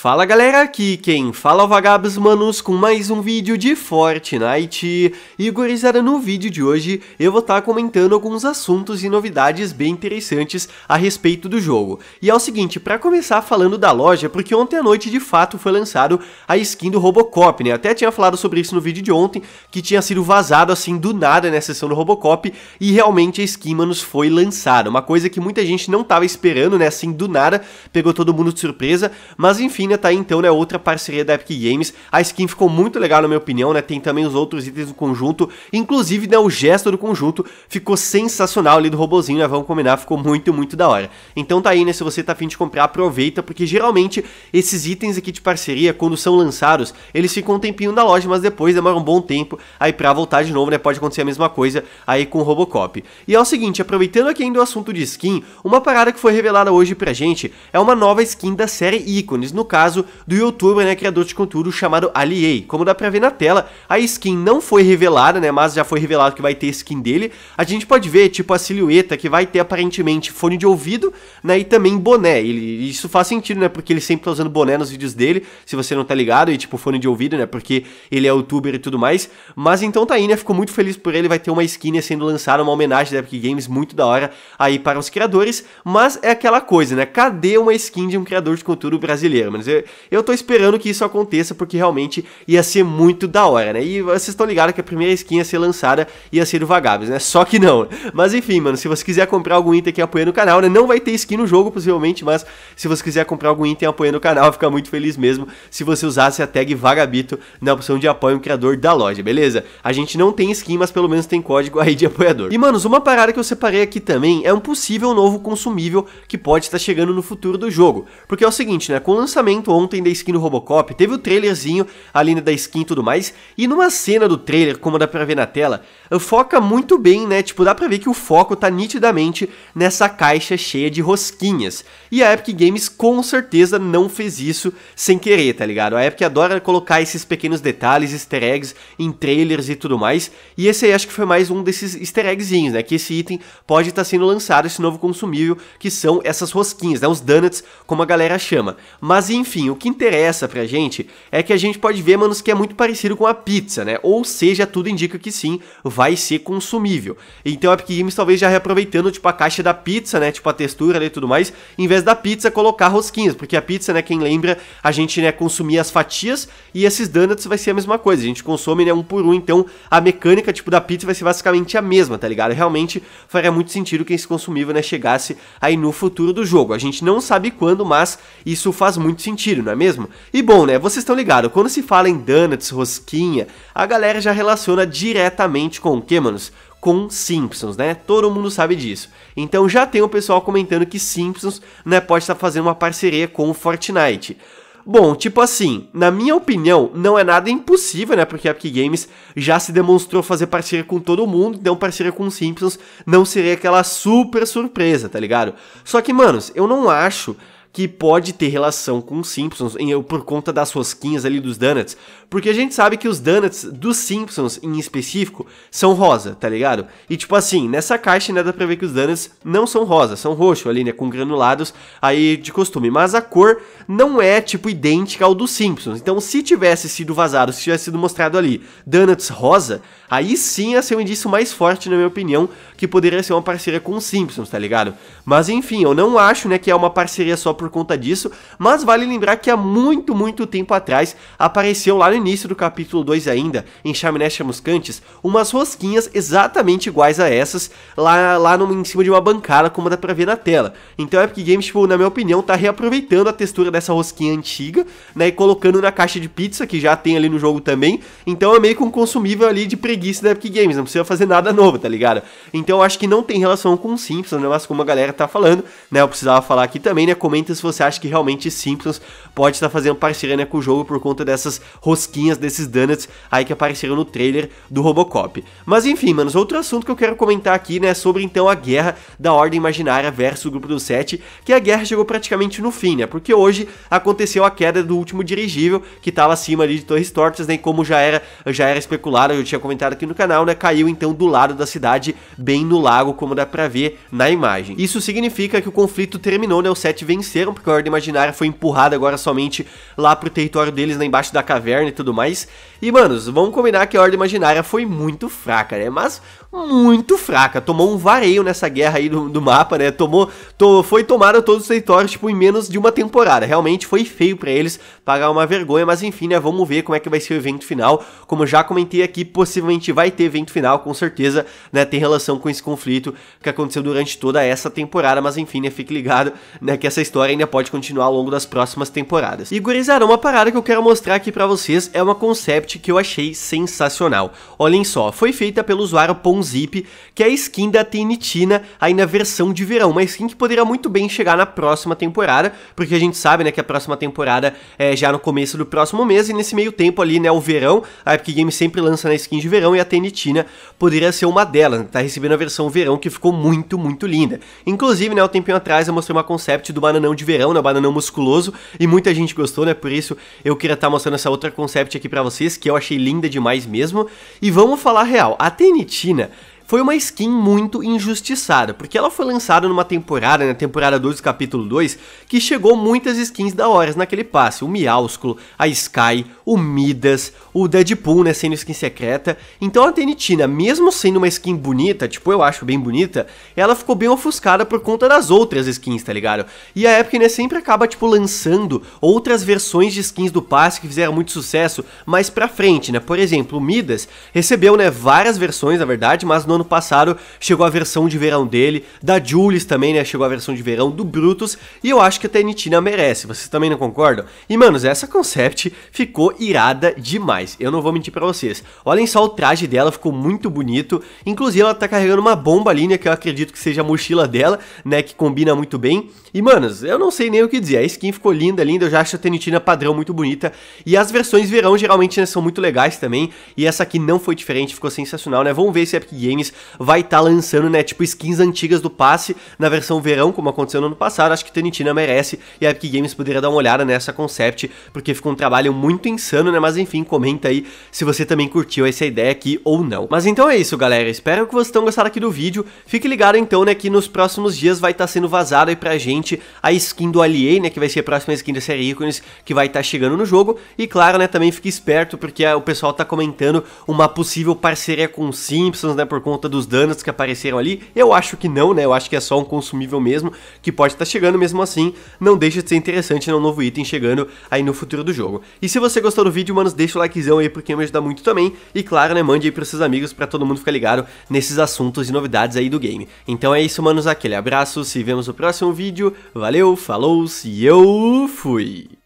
Fala galera, aqui quem fala é Vagabos Manos com mais um vídeo de Fortnite e gurizada, no vídeo de hoje eu vou estar tá comentando alguns assuntos e novidades bem interessantes a respeito do jogo. E é o seguinte, para começar falando da loja, porque ontem à noite de fato foi lançado a skin do Robocop, né? Até tinha falado sobre isso no vídeo de ontem, que tinha sido vazado assim do nada na né, sessão do Robocop e realmente a skin Manos foi lançada, uma coisa que muita gente não tava esperando, né? Assim do nada, pegou todo mundo de surpresa, mas enfim, tá aí então, né, outra parceria da Epic Games. A skin ficou muito legal na minha opinião, né, tem também os outros itens do conjunto, inclusive, né, o gesto do conjunto ficou sensacional ali do robozinho, né, vamos combinar, ficou muito, muito da hora. Então tá aí, né, se você tá afim de comprar, aproveita, porque geralmente esses itens aqui de parceria, quando são lançados, eles ficam um tempinho na loja, mas depois demoram um bom tempo aí pra voltar de novo, né, pode acontecer a mesma coisa aí com o Robocop. E é o seguinte, aproveitando aqui ainda o assunto de skin, uma parada que foi revelada hoje pra gente é uma nova skin da série Ícones, no caso caso do youtuber, né, criador de conteúdo chamado Aliei. Como dá pra ver na tela, a skin não foi revelada, né, mas já foi revelado que vai ter skin dele. A gente pode ver, tipo, a silhueta que vai ter aparentemente fone de ouvido, né, e também boné. Ele, isso faz sentido, né, porque ele sempre tá usando boné nos vídeos dele, se você não tá ligado, e tipo, fone de ouvido, né, porque ele é youtuber e tudo mais. Mas então tá aí, né, fico muito feliz por ele, vai ter uma skin né, sendo lançada, uma homenagem da Epic Games muito da hora aí para os criadores, mas é aquela coisa, né, cadê uma skin de um criador de conteúdo brasileiro, mas eu, eu tô esperando que isso aconteça, porque realmente ia ser muito da hora, né? E vocês estão ligados que a primeira skin a ser lançada ia ser do Vagabes, né? Só que não. Mas enfim, mano, se você quiser comprar algum item que apoiando o canal, né? Não vai ter skin no jogo, possivelmente, mas se você quiser comprar algum item apoiando o canal, fica muito feliz mesmo se você usasse a tag Vagabito na opção de apoio ao criador da loja, beleza? A gente não tem skin, mas pelo menos tem código aí de apoiador. E, manos, uma parada que eu separei aqui também é um possível novo consumível que pode estar chegando no futuro do jogo. Porque é o seguinte, né? Com o lançamento ontem da skin do Robocop, teve o trailerzinho ali da skin e tudo mais, e numa cena do trailer, como dá pra ver na tela, foca muito bem, né? Tipo, dá pra ver que o foco tá nitidamente nessa caixa cheia de rosquinhas. E a Epic Games com certeza não fez isso sem querer, tá ligado? A Epic adora colocar esses pequenos detalhes, easter eggs em trailers e tudo mais, e esse aí acho que foi mais um desses easter eggzinhos, né? Que esse item pode estar tá sendo lançado, esse novo consumível, que são essas rosquinhas, né? Os donuts, como a galera chama. Mas enfim enfim, o que interessa pra gente é que a gente pode ver, manos, que é muito parecido com a pizza, né? Ou seja, tudo indica que sim, vai ser consumível. Então a Epic Games talvez já reaproveitando, tipo, a caixa da pizza, né? Tipo, a textura e tudo mais, em vez da pizza colocar rosquinhas, porque a pizza, né, quem lembra, a gente, né, consumia as fatias e esses donuts vai ser a mesma coisa, a gente consome, né, um por um, então a mecânica, tipo, da pizza vai ser basicamente a mesma, tá ligado? Realmente faria muito sentido que esse consumível, né, chegasse aí no futuro do jogo. A gente não sabe quando, mas isso faz muito sentido tiro, não é mesmo? E bom, né, vocês estão ligados, quando se fala em donuts, rosquinha, a galera já relaciona diretamente com o que, manos? com Simpsons, né? Todo mundo sabe disso. Então já tem o pessoal comentando que Simpsons né, pode estar tá fazendo uma parceria com o Fortnite. Bom, tipo assim, na minha opinião, não é nada impossível, né? Porque a Epic Games já se demonstrou fazer parceria com todo mundo, então parceria com Simpsons não seria aquela super surpresa, tá ligado? Só que, manos, eu não acho que pode ter relação com os Simpsons em, eh, por conta das rosquinhas ali dos donuts. Porque a gente sabe que os donuts dos Simpsons, em específico, são rosa, tá ligado? E tipo assim, nessa caixa, né, dá pra ver que os donuts não são rosa, são roxo ali, né, com granulados aí de costume. Mas a cor não é, tipo, idêntica ao dos Simpsons. Então, se tivesse sido vazado, se tivesse sido mostrado ali donuts rosa, aí sim ia ser um indício mais forte, na minha opinião, que poderia ser uma parceria com os Simpsons, tá ligado? Mas enfim, eu não acho, né, que é uma parceria só por conta disso, mas vale lembrar que há muito, muito tempo atrás apareceu lá no início do capítulo 2 ainda, em Chaminés Chamuscantes, umas rosquinhas exatamente iguais a essas lá, lá no, em cima de uma bancada, como dá pra ver na tela. Então a Epic Games, tipo, na minha opinião, tá reaproveitando a textura dessa rosquinha antiga, né, e colocando na caixa de pizza, que já tem ali no jogo também, então é meio que um consumível ali de preguiça da Epic Games, não precisa fazer nada novo, tá ligado? Então eu acho que não tem relação com o Simpsons, né, mas como a galera tá falando, né, eu precisava falar aqui também, né, comenta comenta se você acha que realmente Simpsons pode estar fazendo parceria né, com o jogo por conta dessas rosquinhas, desses donuts aí que apareceram no trailer do Robocop. Mas enfim, manos, outro assunto que eu quero comentar aqui, né, é sobre então a guerra da Ordem Imaginária versus o Grupo dos Sete, que a guerra chegou praticamente no fim, né, porque hoje aconteceu a queda do último dirigível que estava acima ali de Torres Tortas, né, e como já era, já era especulado, eu tinha comentado aqui no canal, né, caiu então do lado da cidade, bem no lago, como dá pra ver na imagem. Isso significa que o conflito terminou, né, o Sete venceu porque a Ordem Imaginária foi empurrada agora somente lá pro território deles, lá embaixo da caverna e tudo mais. E, manos, vamos combinar que a Ordem Imaginária foi muito fraca, né? Mas muito fraca. Tomou um vareio nessa guerra aí do, do mapa, né? Tomou, to, foi tomada todos os territórios, tipo, em menos de uma temporada. Realmente foi feio para eles, pagar uma vergonha, mas enfim, né? Vamos ver como é que vai ser o evento final. Como já comentei aqui, possivelmente vai ter evento final, com certeza, né? Tem relação com esse conflito que aconteceu durante toda essa temporada, mas enfim, né? Fique ligado, né? Que essa história história ainda pode continuar ao longo das próximas temporadas. E gurizada, uma parada que eu quero mostrar aqui pra vocês é uma concept que eu achei sensacional. Olhem só, foi feita pelo usuário Ponzip, que é a skin da Tinitina aí na versão de verão, uma skin que poderia muito bem chegar na próxima temporada, porque a gente sabe, né, que a próxima temporada é já no começo do próximo mês, e nesse meio tempo ali, né, o verão, a Epic Games sempre lança na né, skin de verão, e a Tenitina poderia ser uma delas, né, tá recebendo a versão verão, que ficou muito, muito linda. Inclusive, né, um tempinho atrás eu mostrei uma concept do Bananão de verão na né? Bananão Musculoso e muita gente gostou, né? Por isso eu queria estar tá mostrando essa outra concept aqui para vocês, que eu achei linda demais mesmo. E vamos falar real, a tenitina né? foi uma skin muito injustiçada, porque ela foi lançada numa temporada, na né, temporada 12, capítulo 2, que chegou muitas skins da horas naquele passe, o Miaúsculo, a Sky, o Midas, o Deadpool, né, sendo skin secreta, então a Tenitina, mesmo sendo uma skin bonita, tipo, eu acho bem bonita, ela ficou bem ofuscada por conta das outras skins, tá ligado? E a Epic, né, sempre acaba, tipo, lançando outras versões de skins do passe que fizeram muito sucesso mais pra frente, né, por exemplo, o Midas recebeu, né, várias versões, na verdade, mas no ano passado chegou a versão de verão dele, da Julius também, né? Chegou a versão de verão do Brutus, e eu acho que a Nitina merece, vocês também não concordam? E, manos, essa concept ficou irada demais, eu não vou mentir pra vocês. Olhem só o traje dela, ficou muito bonito, inclusive ela tá carregando uma bomba ali, né? Que eu acredito que seja a mochila dela, né? Que combina muito bem. E, manos, eu não sei nem o que dizer, a skin ficou linda, linda, eu já acho a Tenitina padrão muito bonita, e as versões verão geralmente né, são muito legais também, e essa aqui não foi diferente, ficou sensacional, né? Vamos ver se Epic Games vai estar tá lançando, né, tipo skins antigas do passe na versão verão, como aconteceu no ano passado. Acho que Tenitina merece e a Epic Games poderia dar uma olhada nessa concept, porque ficou um trabalho muito insano, né? Mas enfim, comenta aí se você também curtiu essa ideia aqui ou não. Mas então é isso, galera. Espero que vocês tenham gostado aqui do vídeo. Fique ligado então, né, que nos próximos dias vai estar tá sendo vazado aí pra gente a skin do Alien, né, que vai ser a próxima skin da série Icones que vai estar tá chegando no jogo. E claro, né, também fique esperto porque o pessoal tá comentando uma possível parceria com Simpsons, né, por conta conta dos danos que apareceram ali? Eu acho que não, né? Eu acho que é só um consumível mesmo, que pode estar tá chegando mesmo assim. Não deixa de ser interessante, né? Um novo item chegando aí no futuro do jogo. E se você gostou do vídeo, manos, deixa o likezão aí porque me ajuda muito também. E claro, né? Mande aí pros seus amigos para todo mundo ficar ligado nesses assuntos e novidades aí do game. Então é isso, manos. Aquele abraço, se vemos no próximo vídeo. Valeu, falou e eu fui!